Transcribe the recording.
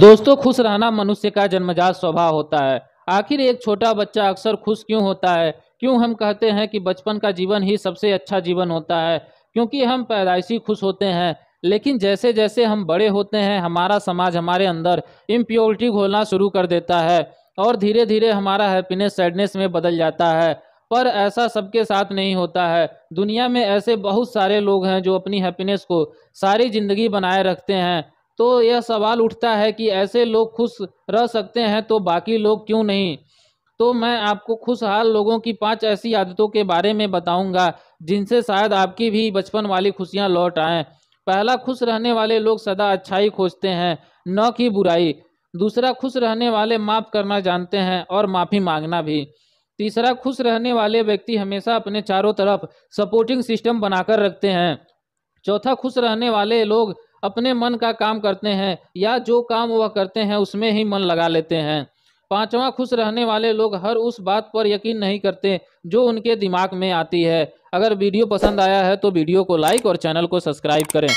दोस्तों खुश रहना मनुष्य का जन्मजात स्वभाव होता है आखिर एक छोटा बच्चा अक्सर खुश क्यों होता है क्यों हम कहते हैं कि बचपन का जीवन ही सबसे अच्छा जीवन होता है क्योंकि हम पैदाइशी खुश होते हैं लेकिन जैसे जैसे हम बड़े होते हैं हमारा समाज हमारे अंदर इम्प्योरिटी घोलना शुरू कर देता है और धीरे धीरे हमारा हैप्पीनेस सैडनेस में बदल जाता है पर ऐसा सबके साथ नहीं होता है दुनिया में ऐसे बहुत सारे लोग हैं जो अपनी हैप्पीनेस को सारी ज़िंदगी बनाए रखते हैं तो यह सवाल उठता है कि ऐसे लोग खुश रह सकते हैं तो बाकी लोग क्यों नहीं तो मैं आपको खुशहाल लोगों की पांच ऐसी आदतों के बारे में बताऊंगा जिनसे शायद आपकी भी बचपन वाली खुशियां लौट आए पहला खुश रहने वाले लोग सदा अच्छाई खोजते हैं न कि बुराई दूसरा खुश रहने वाले माफ़ करना जानते हैं और माफ़ी मांगना भी तीसरा खुश रहने वाले व्यक्ति हमेशा अपने चारों तरफ सपोर्टिंग सिस्टम बनाकर रखते हैं चौथा खुश रहने वाले लोग अपने मन का काम करते हैं या जो काम वह करते हैं उसमें ही मन लगा लेते हैं पांचवा खुश रहने वाले लोग हर उस बात पर यकीन नहीं करते जो उनके दिमाग में आती है अगर वीडियो पसंद आया है तो वीडियो को लाइक और चैनल को सब्सक्राइब करें